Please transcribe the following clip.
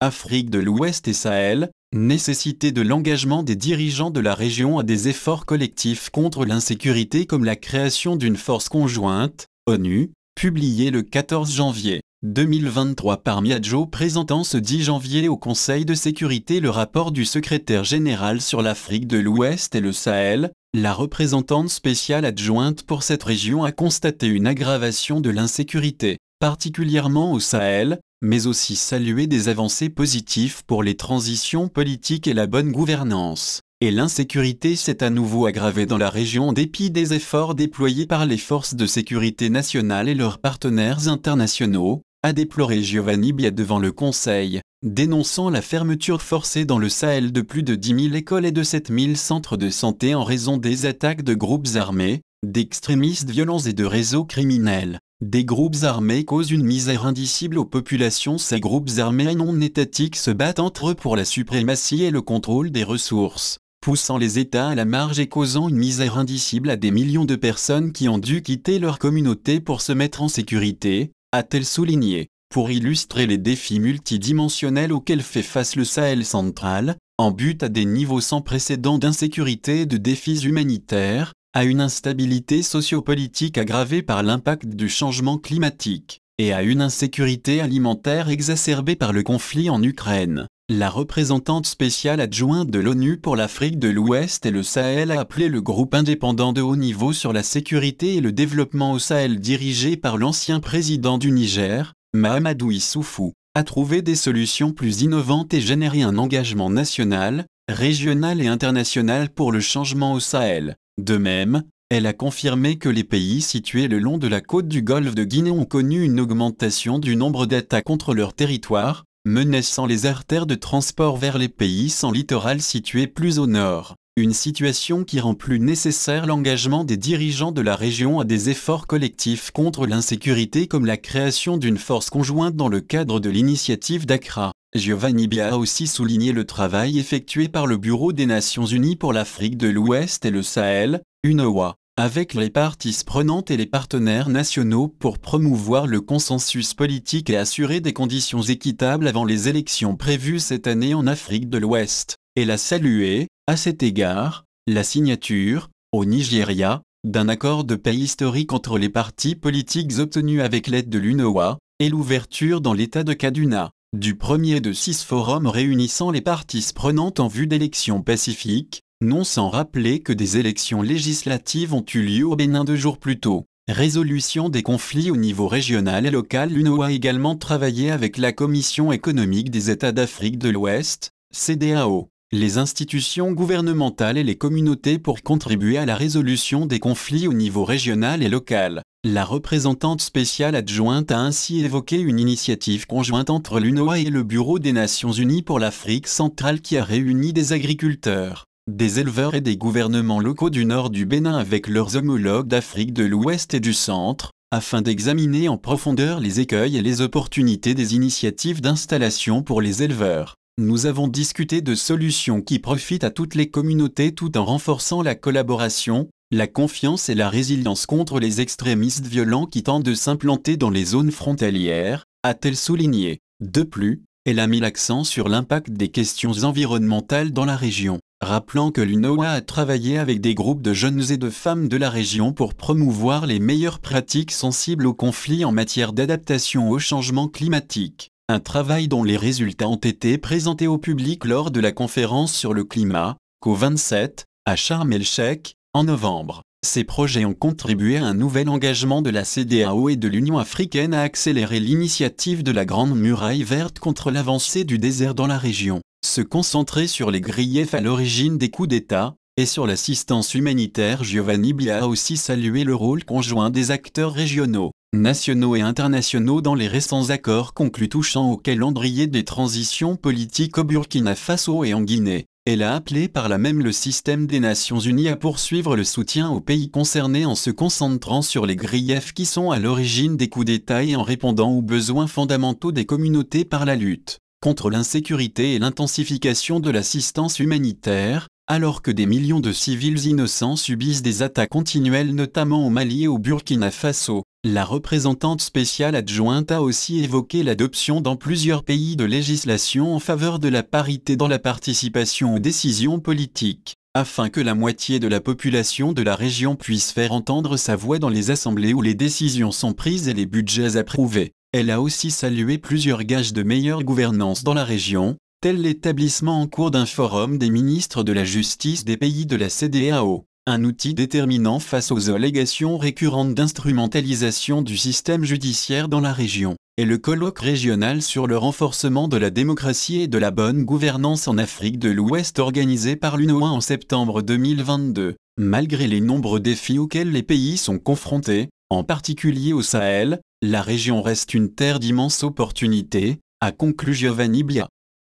Afrique de l'Ouest et Sahel, nécessité de l'engagement des dirigeants de la région à des efforts collectifs contre l'insécurité comme la création d'une force conjointe, ONU, publiée le 14 janvier 2023 par Miadjo présentant ce 10 janvier au Conseil de sécurité le rapport du secrétaire général sur l'Afrique de l'Ouest et le Sahel, la représentante spéciale adjointe pour cette région a constaté une aggravation de l'insécurité, particulièrement au Sahel, mais aussi saluer des avancées positives pour les transitions politiques et la bonne gouvernance. Et l'insécurité s'est à nouveau aggravée dans la région en dépit des efforts déployés par les forces de sécurité nationale et leurs partenaires internationaux, a déploré Giovanni Bia devant le Conseil, dénonçant la fermeture forcée dans le Sahel de plus de 10 000 écoles et de 7 000 centres de santé en raison des attaques de groupes armés, d'extrémistes violents et de réseaux criminels. Des groupes armés causent une misère indicible aux populations. Ces groupes armés non étatiques se battent entre eux pour la suprématie et le contrôle des ressources, poussant les États à la marge et causant une misère indicible à des millions de personnes qui ont dû quitter leur communauté pour se mettre en sécurité, a-t-elle souligné. Pour illustrer les défis multidimensionnels auxquels fait face le Sahel central, en but à des niveaux sans précédent d'insécurité et de défis humanitaires, à une instabilité sociopolitique aggravée par l'impact du changement climatique et à une insécurité alimentaire exacerbée par le conflit en Ukraine. La représentante spéciale adjointe de l'ONU pour l'Afrique de l'Ouest et le Sahel a appelé le groupe indépendant de haut niveau sur la sécurité et le développement au Sahel dirigé par l'ancien président du Niger, Mahamadou Issoufou, à trouver des solutions plus innovantes et générer un engagement national, régional et international pour le changement au Sahel. De même, elle a confirmé que les pays situés le long de la côte du golfe de Guinée ont connu une augmentation du nombre d'attaques contre leur territoire, menaçant les artères de transport vers les pays sans littoral situés plus au nord. Une situation qui rend plus nécessaire l'engagement des dirigeants de la région à des efforts collectifs contre l'insécurité comme la création d'une force conjointe dans le cadre de l'initiative d'Accra. Giovanni Bia a aussi souligné le travail effectué par le Bureau des Nations Unies pour l'Afrique de l'Ouest et le Sahel, UNOWA, avec les parties prenantes et les partenaires nationaux pour promouvoir le consensus politique et assurer des conditions équitables avant les élections prévues cette année en Afrique de l'Ouest elle a salué, à cet égard, la signature, au Nigeria, d'un accord de paix historique entre les partis politiques obtenus avec l'aide de l'UNOA, et l'ouverture dans l'État de Kaduna, du premier de six forums réunissant les parties prenantes en vue d'élections pacifiques, non sans rappeler que des élections législatives ont eu lieu au Bénin deux jours plus tôt. Résolution des conflits au niveau régional et local l'UNOA a également travaillé avec la Commission économique des États d'Afrique de l'Ouest, CDAO, les institutions gouvernementales et les communautés pour contribuer à la résolution des conflits au niveau régional et local. La représentante spéciale adjointe a ainsi évoqué une initiative conjointe entre l'UNOA et le Bureau des Nations Unies pour l'Afrique centrale qui a réuni des agriculteurs, des éleveurs et des gouvernements locaux du nord du Bénin avec leurs homologues d'Afrique de l'Ouest et du Centre, afin d'examiner en profondeur les écueils et les opportunités des initiatives d'installation pour les éleveurs. Nous avons discuté de solutions qui profitent à toutes les communautés tout en renforçant la collaboration, la confiance et la résilience contre les extrémistes violents qui tentent de s'implanter dans les zones frontalières, a-t-elle souligné. De plus, elle a mis l'accent sur l'impact des questions environnementales dans la région, rappelant que l'UNOA a travaillé avec des groupes de jeunes et de femmes de la région pour promouvoir les meilleures pratiques sensibles aux conflits en matière d'adaptation au changement climatique un travail dont les résultats ont été présentés au public lors de la conférence sur le climat, co 27 à Sharm en novembre. Ces projets ont contribué à un nouvel engagement de la CDAO et de l'Union africaine à accélérer l'initiative de la Grande Muraille verte contre l'avancée du désert dans la région, se concentrer sur les griefs à l'origine des coups d'État, et sur l'assistance humanitaire Giovanni Bia a aussi salué le rôle conjoint des acteurs régionaux nationaux et internationaux dans les récents accords conclus touchant au calendrier des transitions politiques au Burkina Faso et en Guinée. Elle a appelé par là même le système des Nations Unies à poursuivre le soutien aux pays concernés en se concentrant sur les griefs qui sont à l'origine des coups d'État et en répondant aux besoins fondamentaux des communautés par la lutte contre l'insécurité et l'intensification de l'assistance humanitaire, alors que des millions de civils innocents subissent des attaques continuelles notamment au Mali et au Burkina Faso. La représentante spéciale adjointe a aussi évoqué l'adoption dans plusieurs pays de législation en faveur de la parité dans la participation aux décisions politiques, afin que la moitié de la population de la région puisse faire entendre sa voix dans les assemblées où les décisions sont prises et les budgets approuvés. Elle a aussi salué plusieurs gages de meilleure gouvernance dans la région, tel l'établissement en cours d'un forum des ministres de la justice des pays de la CDAO, un outil déterminant face aux allégations récurrentes d'instrumentalisation du système judiciaire dans la région, et le colloque régional sur le renforcement de la démocratie et de la bonne gouvernance en Afrique de l'Ouest organisé par l'UNOA en septembre 2022. Malgré les nombreux défis auxquels les pays sont confrontés, en particulier au Sahel, la région reste une terre d'immenses opportunités, a conclu Giovanni Bia.